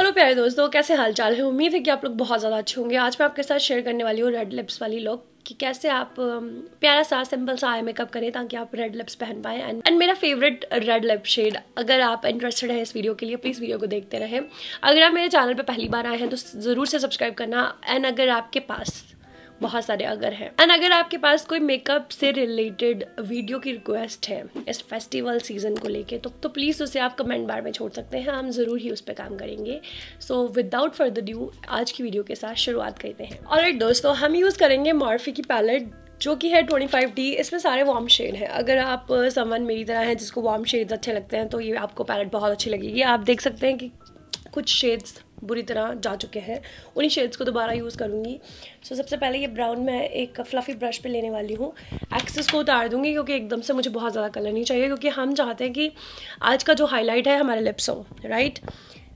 Hello प्यारे दोस्तों कैसे हाल चाल है उम्मीद है कि आप लोग बहुत ज़्यादा अच्छे होंगे आज मैं आपके साथ शेयर करने वाली हूँ रेड लिप्स वाली लोग कि कैसे आप um, प्यारा सा सिंपल सा आई मेकअप करें ताकि आप रेड लिप्स पहन पाएँ एंड एंड मेरा फेवरेट रेड लिप शेड अगर आप इंटरेस्टेड हैं इस वीडियो के लिए प्लीज़ वीडियो को देखते रहें अगर आप मेरे चैनल पर पहली बार आए हैं तो ज़रूर से सब्सक्राइब करना एंड अगर आपके पास बहुत सारे अगर हैं एंड अगर आपके पास कोई मेकअप से रिलेटेड वीडियो की रिक्वेस्ट है इस फेस्टिवल सीजन को लेके तो तो प्लीज़ उसे आप कमेंट बार में छोड़ सकते हैं हम ज़रूर ही उस पर काम करेंगे सो विदाउट फर्दर ड्यू आज की वीडियो के साथ शुरुआत करते हैं और दोस्तों हम यूज़ करेंगे मॉर्फी की पैलेट जो कि है 25D इसमें सारे वार्म शेड हैं अगर आप समन मेरी तरह हैं जिसको वार्म शेड्स अच्छे लगते हैं तो ये आपको पैलेट बहुत अच्छी लगेगी आप देख सकते हैं कि कुछ शेड्स बुरी तरह जा चुके हैं उन्हीं शेड्स को दोबारा यूज़ करूँगी सो so, सबसे पहले ये ब्राउन मैं एक फ्लफ़ी ब्रश पे लेने वाली हूँ एक्सेस को उतार दूँगी क्योंकि एकदम से मुझे बहुत ज़्यादा कलर नहीं चाहिए क्योंकि हम चाहते हैं कि आज का जो हाईलाइट है हमारे लिप्स हो राइट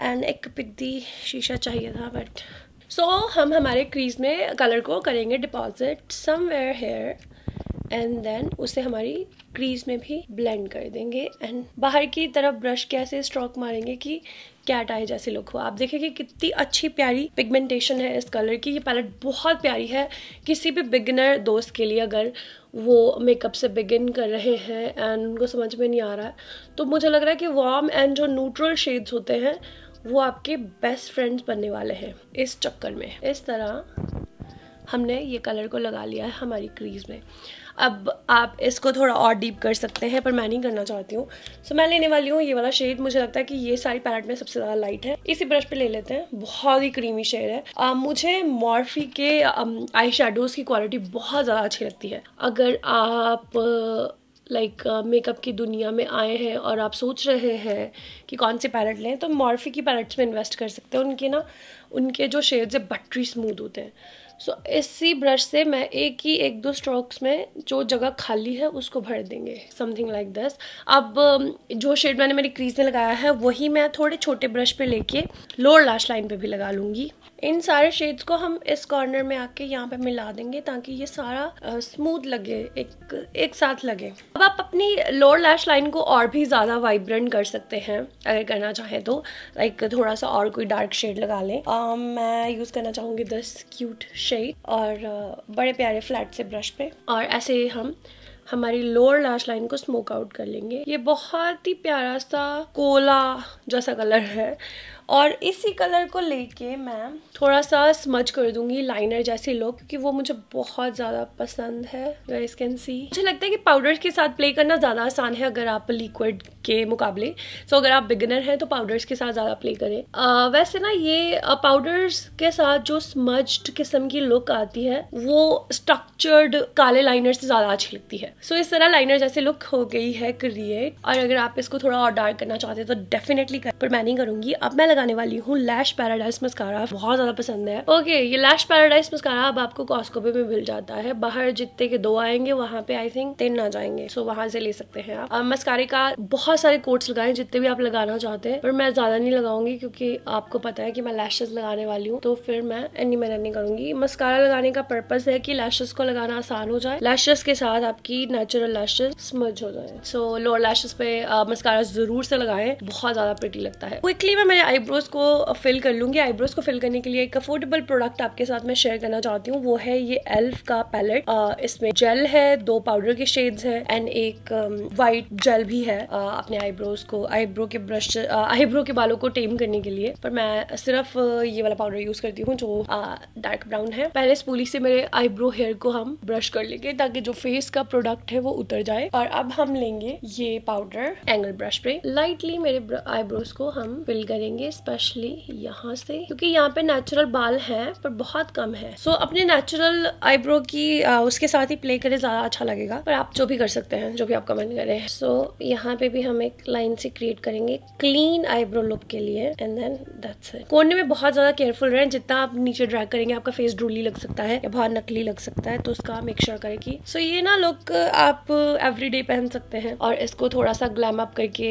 एंड एक पिद्दी शीशा चाहिए था बट सो so, हम हमारे क्रीज में कलर को करेंगे deposit where here and then उसे हमारी क्रीज में भी ब्लेंड कर देंगे एंड बाहर की तरफ ब्रश कैसे स्ट्रोक मारेंगे कि कैट आई जैसे लुक हो आप देखेंगे कितनी अच्छी प्यारी पिगमेंटेशन है इस कलर की ये पैलेट बहुत प्यारी है किसी भी बिगनर दोस्त के लिए अगर वो मेकअप से बिगिन कर रहे हैं एंड उनको समझ में नहीं आ रहा है तो मुझे लग रहा है कि वार्म एंड जो न्यूट्रल शेड्स होते हैं वो आपके बेस्ट फ्रेंड्स बनने वाले हैं इस चक्कर में इस तरह हमने ये कलर को लगा लिया है हमारी क्रीज में अब आप इसको थोड़ा और डीप कर सकते हैं पर मैं नहीं करना चाहती हूँ सो मैं लेने वाली हूँ ये वाला शेड मुझे लगता है कि ये सारी पैलेट में सबसे ज़्यादा लाइट है इसी ब्रश पे ले लेते हैं बहुत ही क्रीमी शेड है आ, मुझे मॉर्फी के आई शेडोज़ की क्वालिटी बहुत ज़्यादा अच्छी लगती है अगर आप लाइक मेकअप की दुनिया में आए हैं और आप सोच रहे हैं कि कौन से पैलेट लें तो मॉर्फी की पैलेट्स में इन्वेस्ट कर सकते हैं उनके ना उनके जो शेड्स है बटरी स्मूथ होते हैं सो इसी ब्रश से मैं एक ही एक दो स्ट्रोक्स में जो जगह खाली है उसको भर देंगे समथिंग लाइक दस अब um, जो शेड मैंने मेरी क्रीज में लगाया है वही मैं थोड़े छोटे ब्रश पे लेके लोअर लास्ट लाइन पे भी लगा लूँगी इन सारे शेड्स को हम इस कॉर्नर में आके यहाँ पे मिला देंगे ताकि ये सारा स्मूथ लगे एक एक साथ लगे अब आप अपनी लोअर लैश लाइन को और भी ज़्यादा वाइब्रेंट कर सकते हैं अगर करना चाहें तो लाइक थोड़ा सा और कोई डार्क शेड लगा लें uh, मैं यूज़ करना चाहूँगी दस क्यूट शेड और uh, बड़े प्यारे फ्लैट से ब्रश पे और ऐसे हम हमारी लोअर लैश लाइन को स्मोक आउट कर लेंगे ये बहुत ही प्यारा सा कोला जैसा कलर है और इसी कलर को लेके मैं थोड़ा सा स्मच कर दूंगी लाइनर जैसे लुक क्योंकि वो मुझे बहुत ज़्यादा पसंद है गाइस कैन सी मुझे लगता है कि पाउडर के साथ प्ले करना ज़्यादा आसान है अगर आप लिक्विड के मुकाबले सो so, अगर आप बिगिनर हैं तो पाउडर्स के साथ ज़्यादा प्ले करें uh, वैसे ना ये पाउडर्स uh, के साथ जो स्मज्ड किस्म की लुक आती है वो स्ट्रक्चर्ड काले लाइनर से ज़्यादा अच्छी लगती है सो so, इस तरह लाइनर जैसे लुक हो गई है क्रिएट और अगर आप इसको थोड़ा और डार्क करना चाहते हैं तो डेफिनेटली कर पर मैं नहीं करूँगी अब मैं लगाने वाली हूँ लैश पैराडाइज मस्कारा बहुत ज़्यादा पसंद है ओके okay, ये लैश पैराडाइज मस्कारा अब आपको कॉस्कोपे में मिल जाता है बाहर जितने के दो आएंगे वहाँ पे आई थिंक तीन आ जाएंगे सो so, वहाँ से ले सकते हैं आप मस्कारे का बहुत सारे कोट्स लगाए जितने भी आप लगाना चाहते हैं पर मैं ज़्यादा नहीं लगाऊंगी क्योंकि आपको पता है कि मैं लैशेज लगाने वाली हूँ तो फिर मैं एनी मैन नहीं करूंगी मस्कारा लगाने का पर्पज है की लैशेज को लगाना आसान हो जाए लैशेज के साथ आपकी नेचुरल लैशेज स्मज हो जाए सो लोअर लैशेज पे मस्कारा जरूर से लगाए बहुत ज़्यादा पेटी लगता है क्विकली मैं मेरे आई आईब्रोज़ को फिल कर लूँगी आईब्रोज़ को फिल करने के लिए एक अफोर्डेबल प्रोडक्ट आपके साथ मैं शेयर करना चाहती हूँ वो है ये एल्फ का पैलेट इसमें जेल है दो पाउडर के शेड्स है एंड एक वाइट um, जेल भी है आ, अपने आईब्रोज को आईब्रो के ब्रश आईब्रो के बालों को टेम करने के लिए पर मैं सिर्फ ये वाला पाउडर यूज करती हूँ जो डार्क ब्राउन है पहले स्पूली से मेरे आईब्रो हेयर को हम ब्रश कर लेंगे ताकि जो फेस का प्रोडक्ट है वो उतर जाए और अब हम लेंगे ये पाउडर एंगल ब्रश पे लाइटली मेरे आईब्रोज को हम फिल करेंगे स्पेशली यहाँ से क्योंकि यहाँ पे नेचुरल बाल हैं पर बहुत कम है सो so, अपने नेचुरल आईब्रो की आ, उसके साथ ही प्ले करें ज़्यादा अच्छा लगेगा पर आप जो भी कर सकते हैं जो भी आपका मन करें सो so, यहाँ पे भी हम एक लाइन से क्रिएट करेंगे क्लीन आईब्रो लुक के लिए एंड देन दैट्स इट कोने में बहुत ज़्यादा केयरफुल रहे जितना आप नीचे ड्रैग करेंगे आपका फेस ड्रूली लग सकता है या बहुत नकली लग सकता है तो उसका मेक श्योर करें कि सो so, ये ना लुक आप एवरीडे पहन सकते हैं और इसको थोड़ा सा ग्लैम अप करके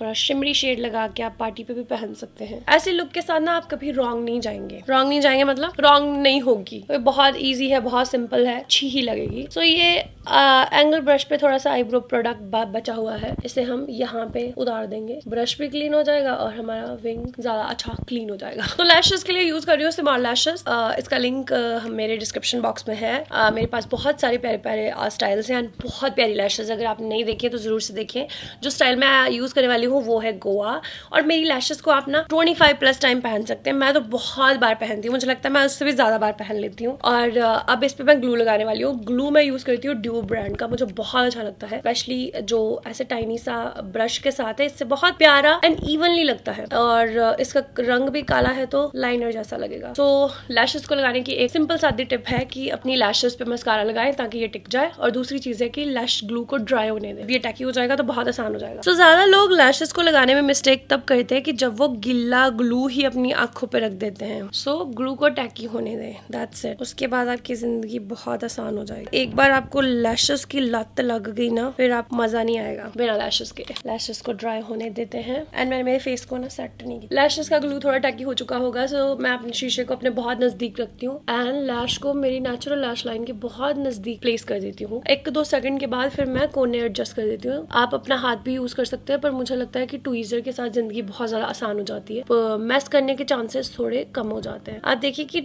थोड़ा शिमरी शेड लगा के आप पार्टी पे भी पहन पहन सकते हैं ऐसे लुक के साथ ना आप कभी रॉन्ग नहीं जाएंगे रॉन्ग नहीं जाएंगे मतलब रॉन्ग नहीं होगी तो बहुत ईजी है बहुत सिंपल है अच्छी ही लगेगी सो so, ये एंगल ब्रश पे थोड़ा सा आईब्रो प्रोडक्ट बचा हुआ है इसे हम यहाँ पे उतार देंगे ब्रश भी क्लीन हो जाएगा और हमारा विंग ज्यादा अच्छा क्लीन हो जाएगा तो लैशेस के लिए यूज कर रही हूँ सिमार लैशेस इसका लिंक हम मेरे डिस्क्रिप्शन बॉक्स में है आ, मेरे पास बहुत सारे प्यारे प्यारे स्टाइल्स हैं बहुत प्यारी लैशेज अगर आप नहीं देखे तो जरूर से देखें जो स्टाइल मैं यूज करने वाली हूँ वो है गोवा और मेरी लैशेज को आप ना ट्वेंटी प्लस टाइम पहन सकते हैं मैं तो बहुत बार पहनती हूँ मुझे लगता है मैं उससे भी ज्यादा बार पहन लेती हूँ और अब इस पर मैं ग्लू लगाने वाली हूँ ग्लू मैं यूज करती हूँ ड्यू ब्रांड का मुझे बहुत अच्छा लगता है स्पेशली जो ऐसे टाइनी सा ब्रश के साथ है इससे बहुत प्यारा एंड इवनली लगता है और इसका रंग भी काला है तो लाइनर जैसा लगेगा तो लैशेस को लगाने की एक सिंपल सादी टिप है कि अपनी लैशेस पे मस्कारा लगाएं ताकि ये टिक जाए और दूसरी चीज है कि लैश ग्लू को ड्राई होने दें ये टैकी हो जाएगा तो बहुत आसान हो जाएगा तो so, ज्यादा लोग लैशेस को लगाने में मिस्टेक तब करते हैं कि जब वो गिल्ला ग्लू ही अपनी आंखों पर रख देते हैं सो so, ग्लू को टैकी होने दें दैट्स इट उसके बाद आपकी जिंदगी बहुत आसान हो जाएगी एक बार आपको लैशेस की लत लग गई ना फिर आप मजा नहीं आएगा बिना लैशेस के लैशेस को ड्राई होने देते हैं एंड मैंने मेरे फेस को ना सेट नहीं किया लैशेस का ग्लू थोड़ा टैकी हो चुका होगा सो मैं अपने शीशे को अपने बहुत नजदीक रखती हूँ एंड लैश को मेरी नेचुरल लैश लाइन के बहुत नजदीक प्लेस कर देती हूँ एक दो सेकंड के बाद फिर मैं कोने एडजस्ट कर देती हूँ आप अपना हाथ भी यूज कर सकते हैं पर मुझे लगता है कि ट्वीजर के साथ जिंदगी बहुत ज्यादा आसान हो जाती है मेस करने के चांसेस थोड़े कम हो जाते हैं आप देखिए कि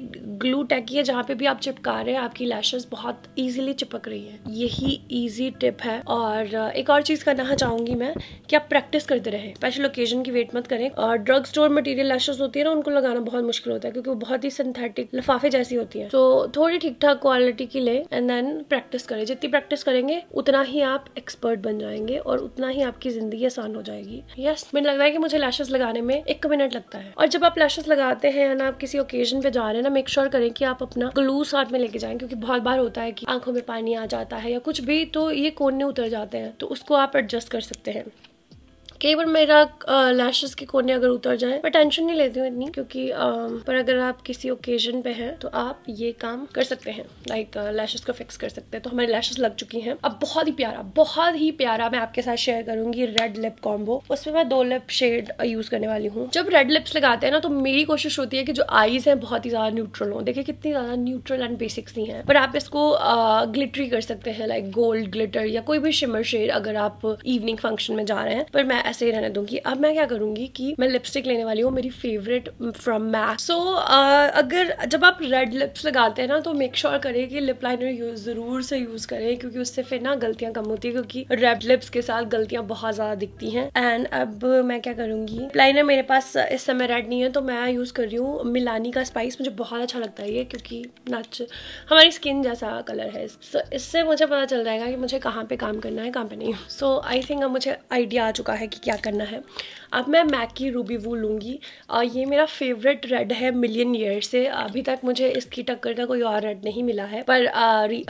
ग्लू टैकी है जहाँ पे भी आप चिपका रहे हैं आपकी लैशेस बहुत ईजिली चिपक रही है यही इजी टिप है और एक और चीज़ करना चाहूंगी मैं कि आप प्रैक्टिस करते रहे स्पेशल ओकेजन की वेट मत करें और ड्रग स्टोर मटेरियल लैशेज होती है ना उनको लगाना बहुत मुश्किल होता है क्योंकि वो बहुत ही सिंथेटिक लिफाफे जैसी होती है तो थोड़ी ठीक ठाक क्वालिटी की लें एंड देन प्रैक्टिस करें जितनी प्रैक्टिस करेंगे उतना ही आप एक्सपर्ट बन जाएंगे और उतना ही आपकी ज़िंदगी आसान हो जाएगी यस yes, मुझे लगता है कि मुझे लैशेस लगाने में एक मिनट लगता है और जब आप लैशेस लगाते हैं ना आप किसी ओकेजन पे जा रहे हैं ना मेक श्योर करें कि आप अपना ग्लू साथ में लेके जाएं क्योंकि बहुत बार होता है कि आंखों में पानी आ जाता है है या कुछ भी तो ये कोने उतर जाते हैं तो उसको आप एडजस्ट कर सकते हैं कई बार मेरा लैशेस के कोने अगर उतर जाए मैं टेंशन नहीं लेती हूँ इतनी क्योंकि आ, पर अगर आप किसी ओकेजन पे हैं तो आप ये काम कर सकते हैं लाइक लैशेस को फिक्स कर सकते हैं तो हमारे लैशेस लग चुकी हैं अब बहुत ही प्यारा बहुत ही प्यारा मैं आपके साथ शेयर करूंगी रेड लिप कॉम्बो उसमें मैं दो लिप शेड यूज करने वाली हूँ जब रेड लिप्स लगाते हैं ना तो मेरी कोशिश होती है कि जो आईज है बहुत ही ज्यादा न्यूट्रल हो देखिए कितनी ज्यादा न्यूट्रल एंड बेसिक सी है पर आप इसको ग्लिटरी कर सकते हैं लाइक गोल्ड ग्लिटर या कोई भी शिमर शेड अगर आप इवनिंग फंक्शन में जा रहे हैं पर मैं ऐसे ही रहने दूंगी अब मैं क्या करूंगी कि मैं लिपस्टिक लेने वाली हूँ मेरी फेवरेट फ्रॉम मैक सो अगर जब आप रेड लिप्स लगाते हैं ना तो मेक श्योर sure करें कि लिप लाइनर यूज ज़रूर से यूज़ करें क्योंकि उससे फिर ना गलतियां कम होती है क्योंकि रेड लिप्स के साथ गलतियां बहुत ज़्यादा दिखती हैं एंड अब मैं क्या करूंगी लाइनर मेरे पास इस समय रेड नहीं है तो मैं यूज़ कर रही हूँ मिलानी का स्पाइस मुझे बहुत अच्छा लगता है ये क्योंकि नच हमारी स्किन जैसा कलर है सो so, इससे मुझे पता चल जाएगा कि मुझे कहाँ पे काम करना है कहाँ पे नहीं सो आई थिंक अब मुझे आइडिया आ चुका है कि कि क्या करना है अब मैं मैक की रूबी वू लूँगी ये मेरा फेवरेट रेड है मिलियन ईयर से अभी तक मुझे इसकी टक्कर का कोई और रेड नहीं मिला है पर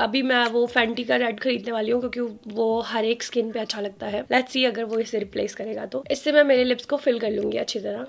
अभी मैं वो फैंटी का रेड खरीदने वाली हूँ क्योंकि वो हर एक स्किन पे अच्छा लगता है लेट्स सी अगर वो इसे रिप्लेस करेगा तो इससे मैं मेरे लिप्स को फिल कर लूँगी अच्छी तरह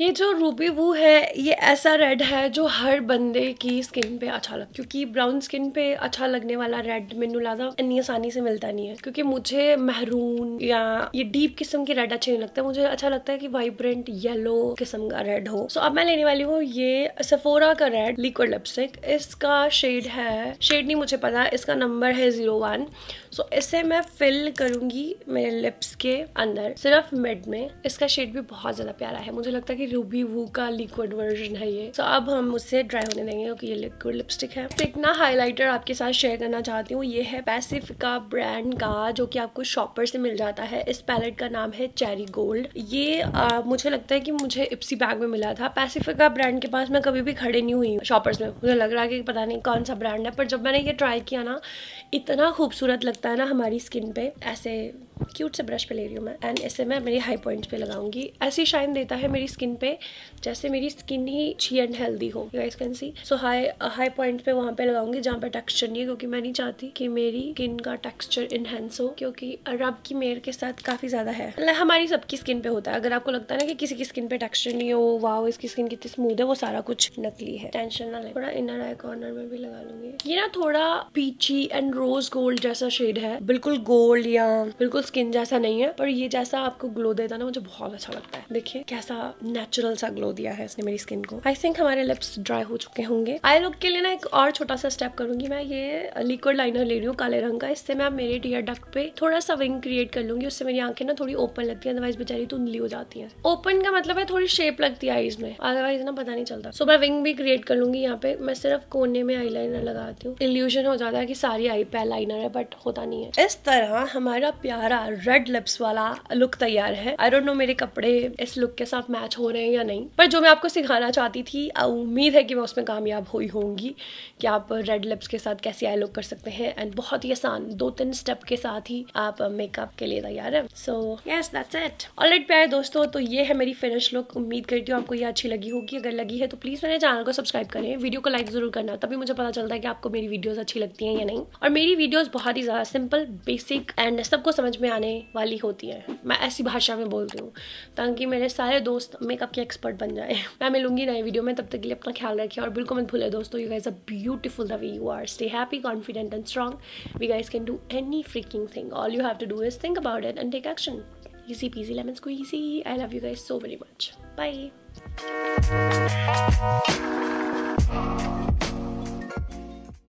ये जो रूबी वू है ये ऐसा रेड है जो हर बंदे की स्किन पे अच्छा लग क्योंकि ब्राउन स्किन पे अच्छा लगने वाला रेड मेनू लादा इतनी आसानी से मिलता नहीं है क्योंकि मुझे महरून या ये डीप किस्म के रेड अच्छे नहीं लगता मुझे अच्छा लगता है कि वाइब्रेंट येलो किस्म का रेड हो सो so, अब मैं लेने वाली हूँ ये सफोरा का रेड लिक्विड लिपस्टिक इसका शेड है शेड नहीं मुझे पता इसका नंबर है जीरो वन सो so, इसे मैं फिल करूंगी मेरे लिप्स के अंदर सिर्फ मिड में इसका शेड भी बहुत ज़्यादा प्यारा है मुझे लगता है कि रूबी वू का लिक्विड वर्जन है ये सो so, अब हम उसे ड्राई होने देंगे क्योंकि ये लिक्विड लिपस्टिक है तो इतना हाईलाइटर आपके साथ शेयर करना चाहती हूँ ये है पैसिफिका ब्रांड का जो की आपको शॉपर से मिल जाता है इस पैलेट का नाम है चेरी गोल्ड ये आ, मुझे लगता है कि मुझे इप्सी बैग में मिला था पैसिफिका ब्रांड के पास मैं कभी भी खड़े नहीं हुई शॉपर्स में मुझे लग रहा है कि पता नहीं कौन सा ब्रांड है पर जब मैंने ये ट्राई किया ना इतना खूबसूरत लग करता है ना हमारी स्किन पे ऐसे क्यूट से ब्रश पे ले रही हूँ मैं एंड इसे मैं मेरी हाई पॉइंट्स पे लगाऊंगी ऐसी शाइन देता है मेरी स्किन पे जैसे मेरी स्किन ही छी एंड हेल्दी हो you guys can see so high high point पे वहाँ पे लगाऊंगी जहाँ पे टेक्सचर नहीं है क्योंकि मैं नहीं चाहती कि मेरी स्किन का टेक्सचर इनहेंस हो क्योंकि रब की मेयर के साथ काफ़ी ज़्यादा है मतलब हमारी सबकी स्किन पे होता है अगर आपको लगता है ना कि किसी की स्किन पे टेक्सचर नहीं हो वाह इसकी स्किन कितनी स्मूद है वो सारा कुछ नकली है टेंशन ना ले थोड़ा इनर आई कॉर्नर में भी लगा लूंगी ये ना थोड़ा पीची एंड रोज गोल्ड जैसा शेड है बिल्कुल गोल्ड या बिल्कुल स्किन जैसा नहीं है पर ये जैसा आपको ग्लो देता ना मुझे बहुत अच्छा लगता है देखिए कैसा नेचुरल सा ग्लो दिया है इसने मेरी स्किन को आई थिंक हमारे लिप्स ड्राई हो चुके होंगे आई लुक के लिए ना एक और छोटा सा स्टेप करूंगी मैं ये लिक्विड लाइनर ले रही हूँ काले रंग का इससे मैं मेरे टीयर डक पे थोड़ा सा विंग क्रिएट कर लूंगी उससे मेरी आंखें ना थोड़ी ओपन लगती है अदरवाइज बेचारी धुंधली हो जाती है ओपन का मतलब है थोड़ी शेप लगती है आईज में अदरवाइज ना पता नहीं चलता सो मैं विंग भी क्रिएट कर लूंगी यहाँ पे मैं सिर्फ कोने में आई लगाती हूँ इल्यूजन हो जाता है कि सारी आई पे लाइनर है बट होता नहीं है इस तरह हमारा प्यारा मेरा रेड लिप्स वाला लुक तैयार है आई डोंट नो मेरे कपड़े इस लुक के साथ मैच हो रहे हैं या नहीं पर जो मैं आपको सिखाना चाहती थी उम्मीद है कि मैं उसमें कामयाब हुई होंगी कि आप रेड लिप्स के साथ कैसे आई लुक कर सकते हैं एंड बहुत ही आसान दो तीन स्टेप के साथ ही आप मेकअप के लिए तैयार है so yes that's it all प्यारे दोस्तों तो ये है मेरी फिनिश लुक उम्मीद करती हूँ आपको ये अच्छी लगी होगी अगर लगी है तो प्लीज़ मेरे चैनल को सब्सक्राइब करें वीडियो को लाइक ज़रूर करना तभी मुझे पता चलता है कि आपको मेरी वीडियोज़ अच्छी लगती है या नहीं और मेरी वीडियोज़ बहुत ही ज़्यादा सिंपल बेसिक एंड सबको समझ में में आने वाली होती है मैं ऐसी भाषा में बोलती हूँ ताकि मेरे सारे दोस्त मेकअप के एक्सपर्ट बन जाए मैं मिलूंगी नए वीडियो में तब तक के लिए अपना ख्याल रखिए और बिल्कुल मत भूले दोस्तों you guys a beautiful the way you are stay happy confident and strong we guys can do any fricking thing all you have to do is think about it and take action PG lemon को squeezy. I love you guys so very much by